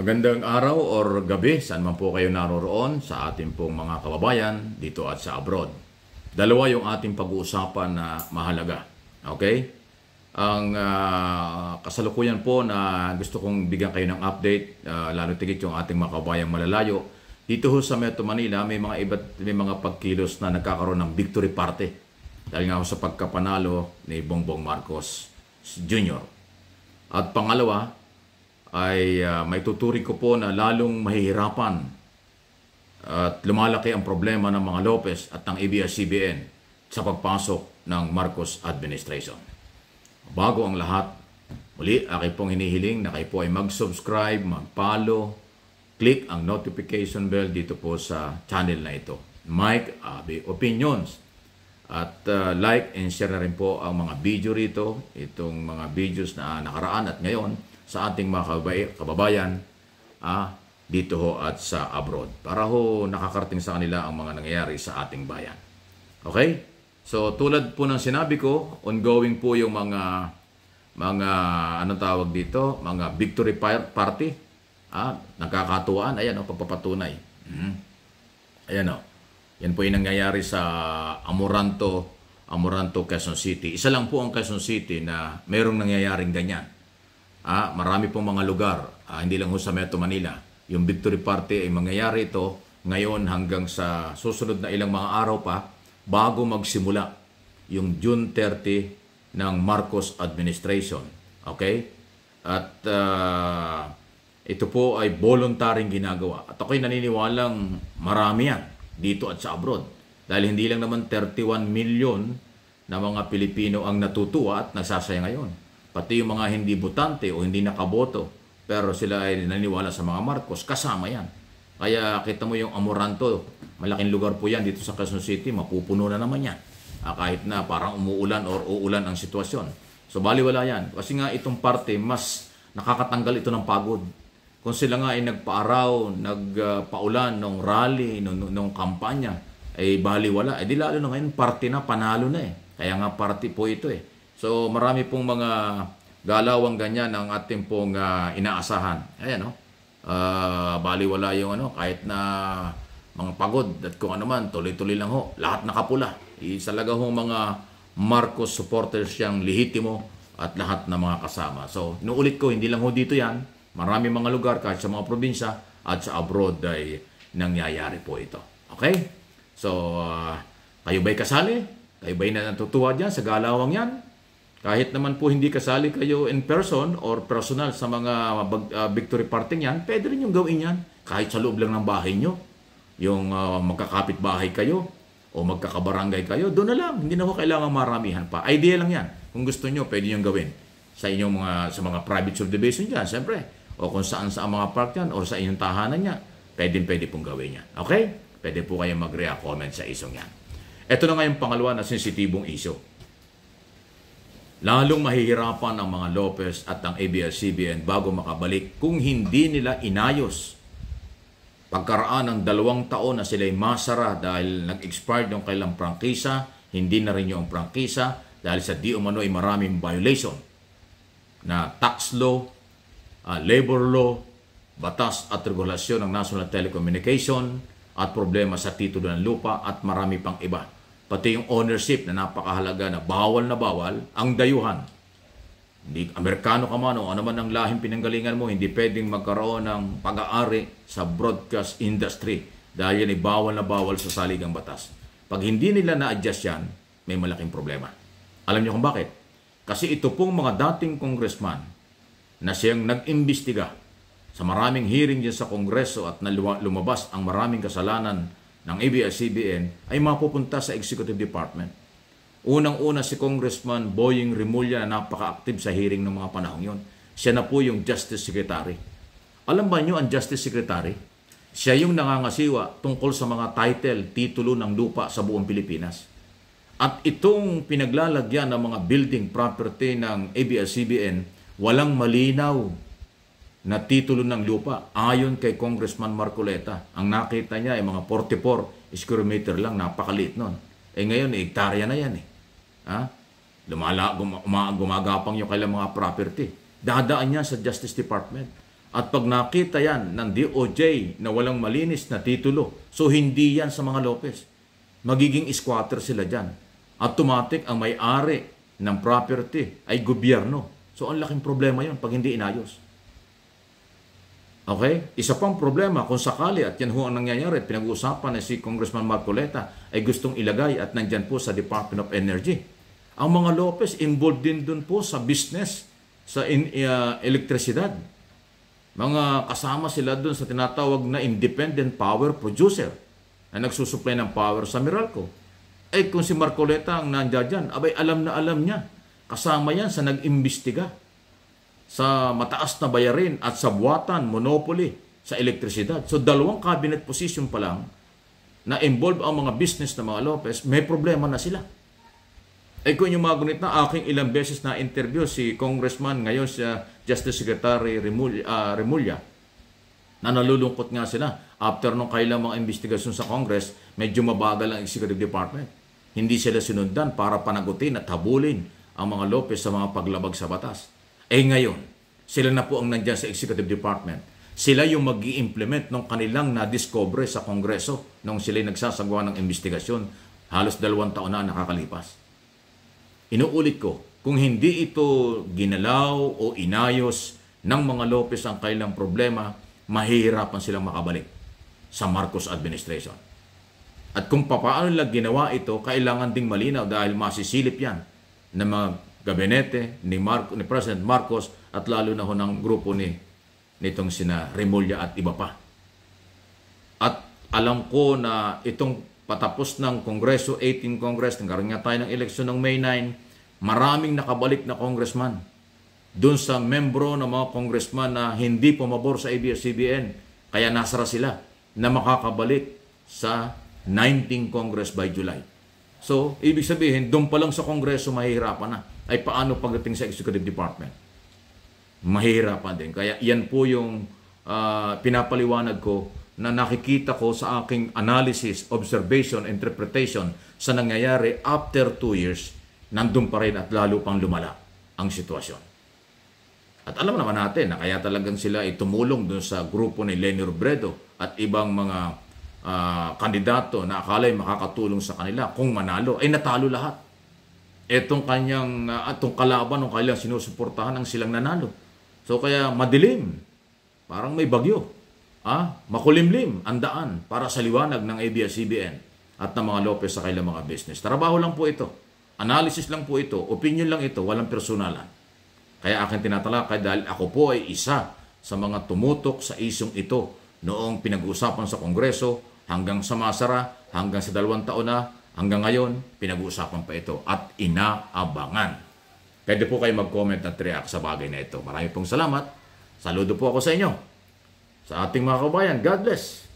Magandang araw or gabi saan man po kayo naroroon sa ating pong mga kababayan dito at sa abroad. Dalawa yung ating pag-uusapan na mahalaga. Okay? Ang uh, kasalukuyan po na gusto kong bigyan kayo ng update, uh, lalo tigit yung ating mga kababayan malalayo, dito ho sa Metro Manila may mga iba't may mga pagkilos na nagkakaroon ng victory party dahil nga ho sa pagkapanalo ni Bongbong Marcos Jr. At pangalawa, ay uh, may tuturi ko po na lalong mahihirapan at lumalaki ang problema ng mga Lopez at ng ABS-CBN sa pagpasok ng Marcos administration. Bago ang lahat, muli aking pong hinihiling na kayo po ay mag-subscribe, mag-follow, click ang notification bell dito po sa channel na ito. Mike Abe Opinions. At uh, like and share na rin po ang mga video rito, itong mga videos na nakaraan at ngayon sa ating mga kababayan ah, dito ho at sa abroad para ho nakakarating sa kanila ang mga nangyayari sa ating bayan. Okay? So tulad po ng sinabi ko, ongoing po yung mga mga anong tawag dito, mga victory party. Ah, nagkakatuwaan, ayan o, oh, pagpapatunay. Mm-hmm. Ayan o. Oh. Yan po yung nangyayari sa Amoranto, Amoranto, Quezon City. Isa lang po ang Quezon City na mayroong nangyayaring ganyan. Ah, marami pong mga lugar, ah, hindi lang ho sa Metro Manila. Yung victory party ay mangyayari ito ngayon hanggang sa susunod na ilang mga araw pa bago magsimula yung June 30 ng Marcos administration. Okay? At uh, ito po ay voluntary ginagawa. At ako'y naniniwalang marami yan dito at sa abroad. Dahil hindi lang naman 31 million na mga Pilipino ang natutuwa at nagsasaya ngayon pati yung mga hindi botante o hindi nakaboto, pero sila ay naniwala sa mga Marcos, kasama yan. Kaya kita mo yung Amoranto, malaking lugar po yan dito sa Quezon City, mapupuno na naman yan. Ah, kahit na parang umuulan or uulan ang sitwasyon. So baliwala yan. Kasi nga itong parte, mas nakakatanggal ito ng pagod. Kung sila nga ay nagpaaraw, nagpaulan nung rally, nung, kampanya, ay baliwala. Eh di lalo na ngayon, parte na, panalo na eh. Kaya nga parte po ito eh. So marami pong mga galaw ang ganyan ang ating pong uh, inaasahan. Ayan, no? Uh, ah, baliwala yung ano, kahit na mga pagod at kung ano man, tuloy-tuloy lang ho. Lahat nakapula. Isalaga ho mga Marcos supporters siyang lehitimo at lahat ng mga kasama. So, inuulit ko, hindi lang ho dito yan. Marami mga lugar kahit sa mga probinsya at sa abroad ay nangyayari po ito. Okay? So, uh, kayo ba'y kasali? Kayo ba'y natutuwa dyan sa galawang yan? Kahit naman po hindi kasali kayo in person or personal sa mga uh, victory party niyan, pwede rin yung gawin yan. Kahit sa loob lang ng bahay nyo. Yung uh, ah, magkakapit bahay kayo o magkakabarangay kayo, doon na lang. Hindi na ho kailangan maramihan pa. Idea lang yan. Kung gusto nyo, pwede nyo gawin. Sa inyong mga, sa mga private subdivision dyan, siyempre. O kung saan sa mga park yan or sa inyong tahanan niya, pwede pwede pong gawin yan. Okay? Pwede po kayo mag-react comment sa isong yan. Ito na nga yung pangalawa na sensitibong issue. Lalong mahihirapan ang mga Lopez at ang ABS-CBN bago makabalik kung hindi nila inayos. Pagkaraan ng dalawang taon na sila'y masara dahil nag-expire yung kailang prangkisa, hindi na rin yung prangkisa dahil sa di umano ay maraming violation na tax law, uh, labor law, batas at regulasyon ng National Telecommunication at problema sa titulo ng lupa at marami pang iba pati yung ownership na napakahalaga na bawal na bawal, ang dayuhan. Hindi, Amerikano ka man o ano man ang lahing pinanggalingan mo, hindi pwedeng magkaroon ng pag-aari sa broadcast industry dahil ni bawal na bawal sa saligang batas. Pag hindi nila na-adjust yan, may malaking problema. Alam niyo kung bakit? Kasi ito pong mga dating congressman na siyang nag-imbestiga sa maraming hearing dyan sa Kongreso at lumabas ang maraming kasalanan ng ABS-CBN ay mapupunta sa Executive Department. Unang-una si Congressman Boying Remulla na napaka-active sa hearing ng mga panahong yon. Siya na po yung Justice Secretary. Alam ba nyo ang Justice Secretary? Siya yung nangangasiwa tungkol sa mga title, titulo ng lupa sa buong Pilipinas. At itong pinaglalagyan ng mga building property ng ABS-CBN, walang malinaw na titulo ng lupa ayon kay Congressman Marcoleta. Ang nakita niya ay mga 44 square meter lang, napakaliit noon. Eh ngayon, eh, hektarya na yan eh. Ha? Lumala, gum, gumagapang yung kailang mga property. Dadaan yan sa Justice Department. At pag nakita yan ng DOJ na walang malinis na titulo, so hindi yan sa mga Lopez. Magiging squatter sila dyan. Automatic ang may-ari ng property ay gobyerno. So ang laking problema yon pag hindi inayos. Okay? Isa pang problema kung sakali at yan ho ang nangyayari, pinag-uusapan ni si Congressman Marcoleta ay gustong ilagay at nandyan po sa Department of Energy. Ang mga Lopez involved din doon po sa business, sa in, uh, elektrisidad. Mga kasama sila doon sa tinatawag na independent power producer na nagsusupply ng power sa Meralco. Eh kung si Marcoleta ang nandyan dyan, abay alam na alam niya. Kasama yan sa nag-imbestiga sa mataas na bayarin at sa buwatan, monopoly sa elektrisidad. So dalawang cabinet position pa lang na involve ang mga business ng mga Lopez, may problema na sila. Eh kung yung gunit na aking ilang beses na interview si Congressman ngayon siya ah, Justice Secretary ah, Remulla, uh, na nalulungkot nga sila after nung kailang mga investigasyon sa Congress, medyo mabagal ang Executive Department. Hindi sila sinundan para panagutin at habulin ang mga Lopez sa mga paglabag sa batas. Eh ngayon, sila na po ang nandyan sa Executive Department. Sila yung mag implement ng kanilang na-discover sa Kongreso nung sila'y nagsasagawa ng investigasyon. Halos dalawang taon na nakakalipas. Inuulit ko, kung hindi ito ginalaw o inayos ng mga Lopez ang kailang problema, mahihirapan silang makabalik sa Marcos administration. At kung papaano nila ginawa ito, kailangan ding malinaw dahil masisilip yan ng mga gabinete ni, Mar- ni President Marcos at lalo na ho ng grupo ni nitong sina Remulla at iba pa. At alam ko na itong patapos ng Kongreso, 18 Congress, nagkaroon nga tayo ng eleksyon ng May 9, maraming nakabalik na congressman doon sa membro ng mga congressman na hindi pumabor sa ABS-CBN. Kaya nasara sila na makakabalik sa 19 Congress by July. So, ibig sabihin, doon pa lang sa Kongreso mahihirapan na. Ay paano pagdating sa Executive Department? Mahihirapan din. Kaya yan po yung uh, pinapaliwanag ko na nakikita ko sa aking analysis, observation, interpretation sa nangyayari after 2 years, nandun pa rin at lalo pang lumala ang sitwasyon. At alam naman natin na kaya talagang sila itumulong dun sa grupo ni Lenny Robredo at ibang mga uh, kandidato na akala'y makakatulong sa kanila kung manalo ay natalo lahat. Etong kanyang uh, ah, atong kalaban ng kailang sinusuportahan ang silang nanalo. So kaya madilim. Parang may bagyo. Ah, makulimlim ang daan para sa liwanag ng ABS-CBN at ng mga Lopez sa kailang mga business. Trabaho lang po ito. Analysis lang po ito. Opinion lang ito. Walang personalan. Kaya akin tinatalakay dahil ako po ay isa sa mga tumutok sa isyong ito noong pinag-usapan sa Kongreso hanggang sa masara, hanggang sa dalawang taon na, hanggang ngayon, pinag-uusapan pa ito at inaabangan. Pwede po kayo mag-comment at react sa bagay na ito. Marami pong salamat. Saludo po ako sa inyo. Sa ating mga kabayan, God bless.